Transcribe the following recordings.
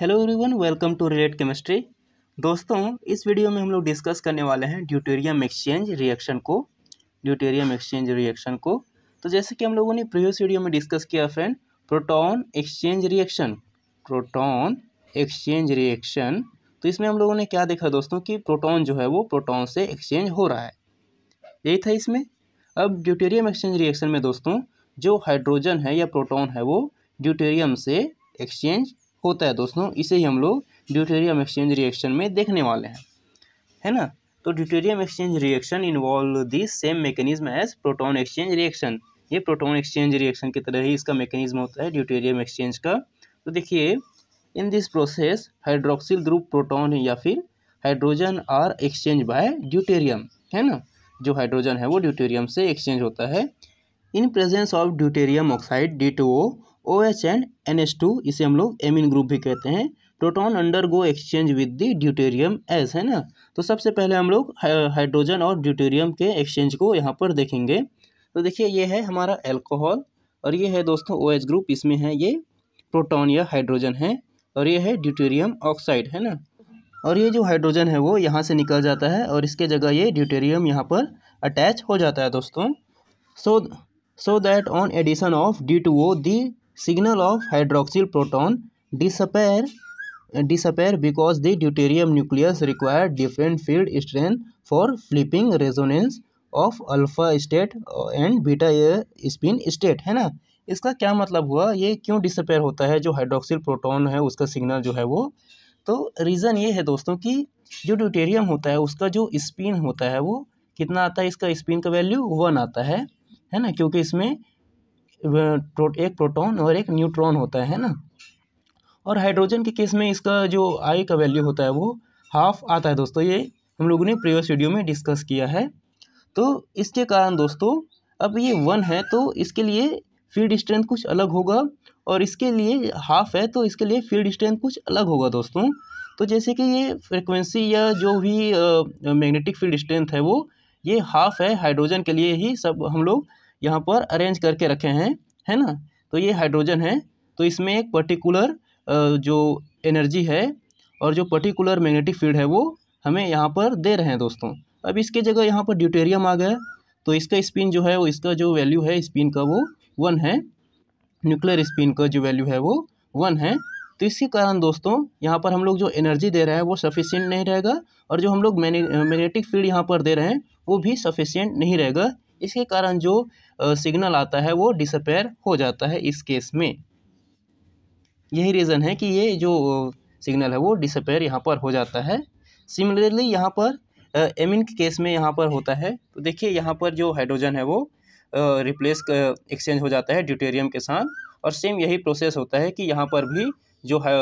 Hello everyone welcome to relate chemistry दोस्तों इस video में हम लोग डिस्कस करने वाले हैं ड्यूटेरियम एक्सचेंज रिएक्शन को ड्यूटेरियम एक्सचेंज रिएक्शन को तो जैसे कि हम लोगों ने प्रीवियस वीडियो में डिस्कस किया friend proton exchange reaction proton exchange reaction तो इसमें हम लोगों ने क्या देखा दोस्तों कि प्रोटोन जो है वो प्रोटोन से एक्सचेंज हो रहा है यही था इसमें अब ड्यूटेरियम एक्सचेंज रिएक्शन में दोस्तों जो हाइड्रोजन है या प्रोटोन है वो ड्यूटेरियम से एक्सचेंज होता है दोस्तों इसे ही हम लोग ड्यूटेरियम एक्सचेंज रिएक्शन में देखने वाले हैं है ना तो deuterium exchange reaction involve the same mechanism as proton exchange reaction ये प्रोटॉन एक्सचेंज रिएक्शन की तरह ही इसका मेकेनिज्म होता है ड्यूटेरियम एक्सचेंज का तो देखिए in this process hydroxyl group proton या फिर hydrogen are exchange by deuterium है ना जो हाइड्रोजन है वो ड्यूटेरियम से एक्सचेंज होता है in presence of deuterium oxide D two O O H and N H two इसे हम लोग एमिन ग्रुप भी कहते हैं proton undergo exchange with the deuterium S है ना तो सबसे पहले हम लोग हाइड्रोजन और ड्यूटेरियम के एक्सचेंज को यहाँ पर देखेंगे तो देखिए ये है हमारा एल्कोहल और ये है दोस्तों ओ OH ग्रुप इसमें है ये प्रोटॉन या हाइड्रोजन है और ये है ड्यूटेरियम ऑक्साइड है ना और ये जो हाइड्रोजन है वो यहाँ से निकल जाता है और इसके जगह ये ड्यूटेरियम यहाँ पर अटैच हो जाता है दोस्तों so so that on addition of D two O the signal of hydroxyl proton disappear disappear because the deuterium nucleus require different field strength for flipping resonance of alpha state and beta spin state है ना इसका क्या मतलब हुआ ये क्यों disappear होता है जो हाइड्रोक्सिल प्रोटोन है उसका सिग्नल जो है वो तो रीज़न ये है दोस्तों कि जो ड्यूटेरियम होता है उसका जो स्पिन होता है वो कितना आता है इसका स्पिन का वैल्यू वन आता है है ना क्योंकि इसमें एक प्रोटॉन और एक न्यूट्रॉन होता है ना और हाइड्रोजन के केस में इसका जो आई का वैल्यू होता है वो हाफ आता है दोस्तों ये हम लोगों ने प्रीवियस वीडियो में डिस्कस किया है तो इसके कारण दोस्तों अब ये वन है तो इसके लिए फील्ड स्ट्रेंथ कुछ अलग होगा और इसके लिए हाफ है तो इसके लिए फील्ड स्ट्रेंथ कुछ अलग होगा दोस्तों तो जैसे कि ये फ्रिक्वेंसी या जो भी मैग्नेटिक फील्ड स्ट्रेंथ है वो ये हाफ है हाइड्रोजन के लिए ही सब हम लोग यहाँ पर अरेंज करके रखे हैं है ना तो ये हाइड्रोजन है तो इसमें एक पर्टिकुलर जो एनर्जी है और जो पर्टिकुलर मैग्नेटिक फील्ड है वो हमें यहाँ पर दे रहे हैं दोस्तों अब इसके जगह यहाँ पर ड्यूटेरियम आ गया तो इसका स्पिन जो है वो इसका जो वैल्यू है स्पिन का वो वन है न्यूक्लियर स्पिन का जो वैल्यू है वो वन है तो इसके कारण दोस्तों यहाँ पर हम लोग जो एनर्जी दे रहे हैं वो सफिशियंट नहीं रहेगा और जो हम लोग मैग्नेटिक फील्ड यहाँ पर दे रहे हैं वो भी सफिशियंट नहीं रहेगा इसके कारण जो सिग्नल आता है वो डिसअपेयर हो जाता है इस केस में यही रीज़न है कि ये जो सिग्नल है वो डिसअपेयर यहाँ पर हो जाता है सिमिलरली यहाँ पर एमिन के केस में यहाँ पर होता है तो देखिए यहाँ पर जो हाइड्रोजन है वो रिप्लेस एक्सचेंज हो जाता है ड्यूटेरियम के साथ और सेम यही प्रोसेस होता है कि यहाँ पर भी जो है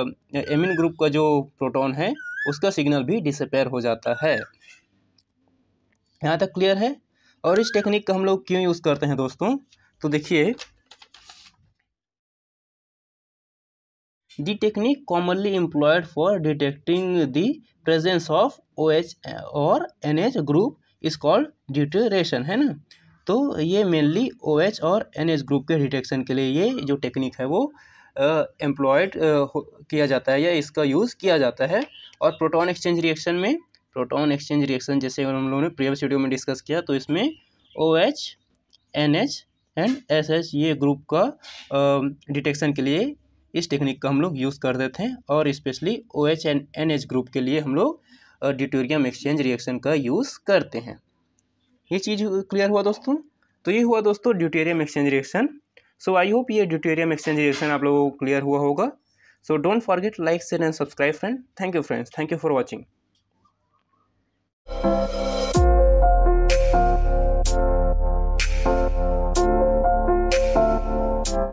एमिन ग्रुप का जो प्रोटॉन है उसका सिग्नल भी डिसअपेयर हो जाता है यहाँ तक क्लियर है और इस टेक्निक का हम लोग क्यों यूज़ करते हैं दोस्तों तो देखिए commonly employed for detecting for presence of O H और N H group is called deuteration है ना तो ये मेनली ओ एच और एन एच ग्रुप के डिटेक्शन के लिए ये जो टेक्निक है वो एम्प्लॉयड uh, uh, किया जाता है या इसका यूज़ किया जाता है और प्रोटॉन एक्सचेंज रिएक्शन में प्रोटॉन एक्सचेंज रिएक्शन जैसे हम लोगों ने प्रीवियस वीडियो में डिस्कस किया तो इसमें O H N H and S H ये ग्रुप का डिटेक्शन के लिए इस टेक्निक का हम लोग यूज़ करते थे और specially O H and N H group के लिए हम लोग डिटोरियम एक्सचेंज रिएक्शन का यूज़ करते हैं ये चीज़ क्लियर हुआ दोस्तों तो ये हुआ दोस्तों deuterium exchange reaction so I hope ये ड्यूटेरियम एक्सचेंज रिएक्शन आप लोगों को क्लियर हुआ होगा so don't forget like share and subscribe friend thank you friends thank you for watching Thank you.